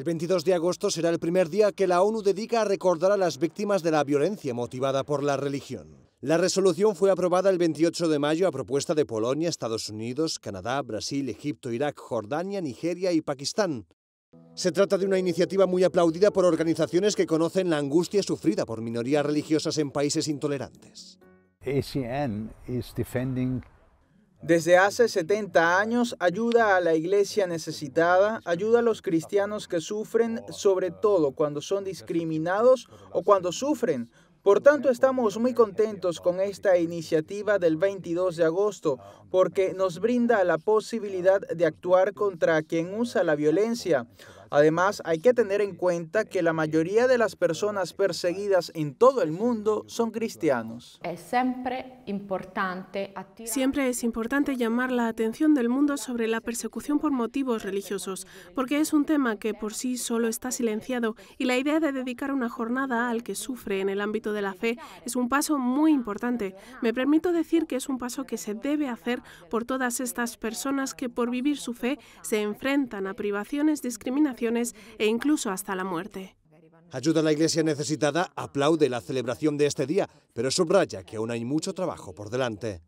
El 22 de agosto será el primer día que la ONU dedica a recordar a las víctimas de la violencia motivada por la religión. La resolución fue aprobada el 28 de mayo a propuesta de Polonia, Estados Unidos, Canadá, Brasil, Egipto, Irak, Jordania, Nigeria y Pakistán. Se trata de una iniciativa muy aplaudida por organizaciones que conocen la angustia sufrida por minorías religiosas en países intolerantes. ACN desde hace 70 años ayuda a la iglesia necesitada, ayuda a los cristianos que sufren, sobre todo cuando son discriminados o cuando sufren. Por tanto, estamos muy contentos con esta iniciativa del 22 de agosto, porque nos brinda la posibilidad de actuar contra quien usa la violencia Además, hay que tener en cuenta que la mayoría de las personas perseguidas en todo el mundo son cristianos. Siempre es importante llamar la atención del mundo sobre la persecución por motivos religiosos, porque es un tema que por sí solo está silenciado y la idea de dedicar una jornada al que sufre en el ámbito de la fe es un paso muy importante. Me permito decir que es un paso que se debe hacer por todas estas personas que por vivir su fe se enfrentan a privaciones, discriminación e incluso hasta la muerte. Ayuda a la iglesia necesitada aplaude la celebración de este día, pero subraya que aún hay mucho trabajo por delante.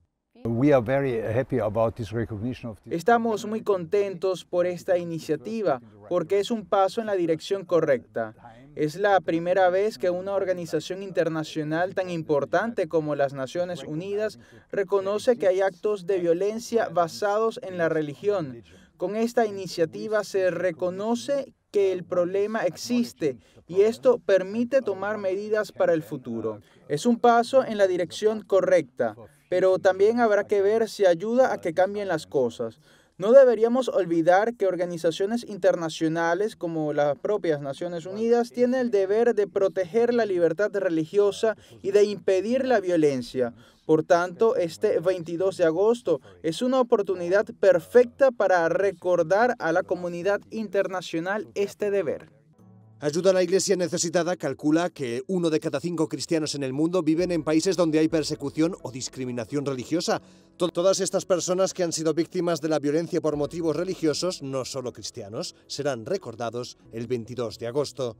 Estamos muy contentos por esta iniciativa porque es un paso en la dirección correcta. Es la primera vez que una organización internacional tan importante como las Naciones Unidas reconoce que hay actos de violencia basados en la religión, con esta iniciativa se reconoce que el problema existe y esto permite tomar medidas para el futuro. Es un paso en la dirección correcta, pero también habrá que ver si ayuda a que cambien las cosas. No deberíamos olvidar que organizaciones internacionales como las propias Naciones Unidas tienen el deber de proteger la libertad religiosa y de impedir la violencia. Por tanto, este 22 de agosto es una oportunidad perfecta para recordar a la comunidad internacional este deber. Ayuda a la Iglesia Necesitada calcula que uno de cada cinco cristianos en el mundo viven en países donde hay persecución o discriminación religiosa. todas estas personas que han sido víctimas de la violencia por motivos religiosos, no solo cristianos, serán recordados el 22 de agosto.